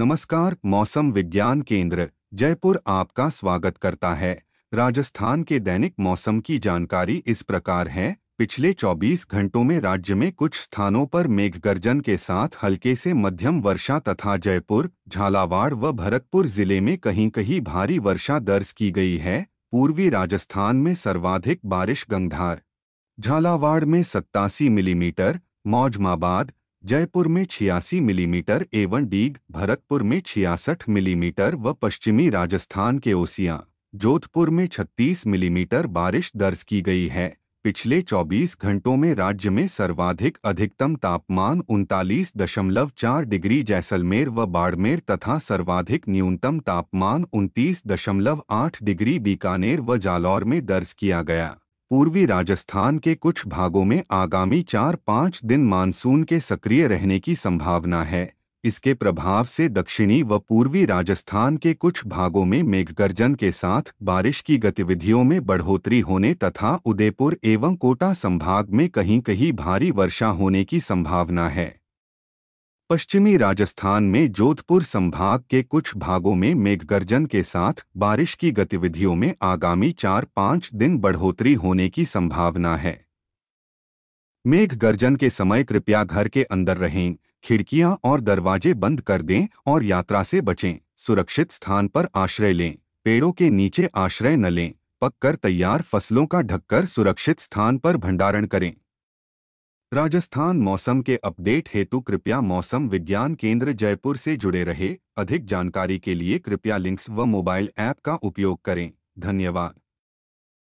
नमस्कार मौसम विज्ञान केंद्र जयपुर आपका स्वागत करता है राजस्थान के दैनिक मौसम की जानकारी इस प्रकार है पिछले 24 घंटों में राज्य में कुछ स्थानों पर मेघ गर्जन के साथ हल्के से मध्यम वर्षा तथा जयपुर झालावाड़ व भरतपुर जिले में कहीं कहीं भारी वर्षा दर्ज की गई है पूर्वी राजस्थान में सर्वाधिक बारिश गंगधार झालावाड़ में सत्तासी मिलीमीटर मौजमाबाद जयपुर में छियासी मिलीमीटर एवं डीग भरतपुर में छियासठ मिलीमीटर व पश्चिमी राजस्थान के ओसियां जोधपुर में 36 मिलीमीटर बारिश दर्ज की गई है पिछले 24 घंटों में राज्य में सर्वाधिक अधिकतम तापमान उनतालीस दशमलव चार डिग्री जैसलमेर व बाड़मेर तथा सर्वाधिक न्यूनतम तापमान उनतीस दशमलव आठ डिग्री बीकानेर व जालौर में दर्ज किया गया पूर्वी राजस्थान के कुछ भागों में आगामी चार पाँच दिन मानसून के सक्रिय रहने की संभावना है इसके प्रभाव से दक्षिणी व पूर्वी राजस्थान के कुछ भागों में मेघगर्जन के साथ बारिश की गतिविधियों में बढ़ोतरी होने तथा उदयपुर एवं कोटा संभाग में कहीं कहीं भारी वर्षा होने की संभावना है पश्चिमी राजस्थान में जोधपुर संभाग के कुछ भागों में मेघगर्जन के साथ बारिश की गतिविधियों में आगामी चार पाँच दिन बढ़ोतरी होने की संभावना है मेघ गर्जन के समय कृपया घर के अंदर रहें खिड़कियां और दरवाजे बंद कर दें और यात्रा से बचें सुरक्षित स्थान पर आश्रय लें पेड़ों के नीचे आश्रय न लें पककर तैयार फसलों का ढककर सुरक्षित स्थान पर भंडारण करें राजस्थान मौसम के अपडेट हेतु कृपया मौसम विज्ञान केंद्र जयपुर से जुड़े रहे अधिक जानकारी के लिए कृपया लिंक्स व मोबाइल ऐप का उपयोग करें धन्यवाद